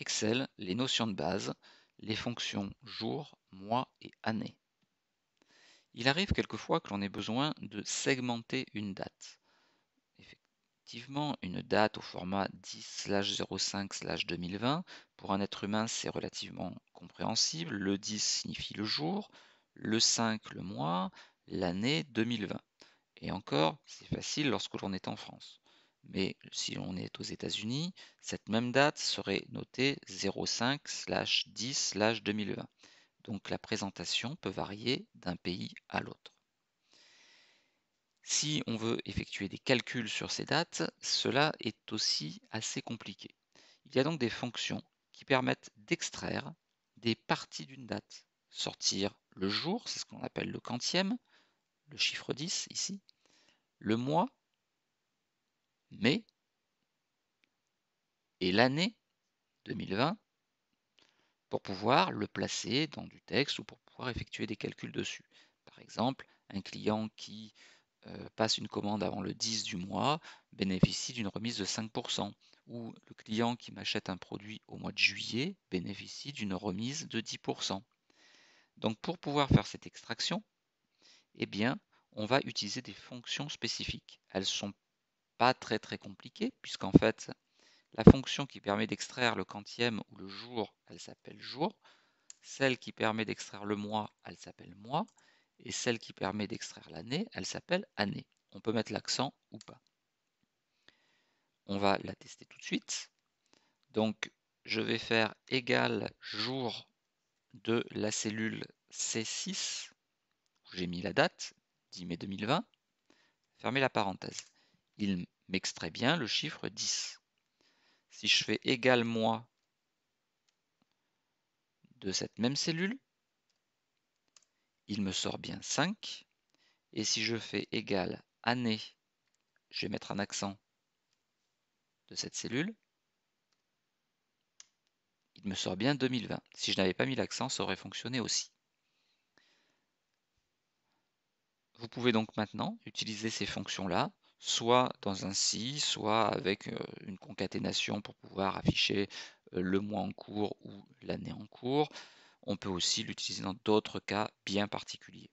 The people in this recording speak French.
Excel les notions de base, les fonctions jour, mois et année. Il arrive quelquefois que l'on ait besoin de segmenter une date. Effectivement, une date au format 10/05/2020, pour un être humain, c'est relativement compréhensible. Le 10 signifie le jour, le 5 le mois, l'année 2020. Et encore, c'est facile lorsque l'on est en France. Mais si on est aux États-Unis, cette même date serait notée 05/10/2020. Donc la présentation peut varier d'un pays à l'autre. Si on veut effectuer des calculs sur ces dates, cela est aussi assez compliqué. Il y a donc des fonctions qui permettent d'extraire des parties d'une date. Sortir le jour, c'est ce qu'on appelle le quantième, le chiffre 10 ici, le mois, mai et l'année 2020 pour pouvoir le placer dans du texte ou pour pouvoir effectuer des calculs dessus. Par exemple, un client qui euh, passe une commande avant le 10 du mois bénéficie d'une remise de 5%, ou le client qui m'achète un produit au mois de juillet bénéficie d'une remise de 10%. Donc pour pouvoir faire cette extraction, eh bien, on va utiliser des fonctions spécifiques. Elles sont pas très très compliqué, puisqu'en fait, la fonction qui permet d'extraire le quantième ou le jour, elle s'appelle jour. Celle qui permet d'extraire le mois, elle s'appelle mois. Et celle qui permet d'extraire l'année, elle s'appelle année. On peut mettre l'accent ou pas. On va la tester tout de suite. Donc, je vais faire égal jour de la cellule C6, j'ai mis la date, 10 mai 2020, fermez la parenthèse il m'extrait bien le chiffre 10. Si je fais égal moi de cette même cellule, il me sort bien 5. Et si je fais égal année, je vais mettre un accent de cette cellule, il me sort bien 2020. Si je n'avais pas mis l'accent, ça aurait fonctionné aussi. Vous pouvez donc maintenant utiliser ces fonctions-là soit dans un si, soit avec une concaténation pour pouvoir afficher le mois en cours ou l'année en cours. On peut aussi l'utiliser dans d'autres cas bien particuliers.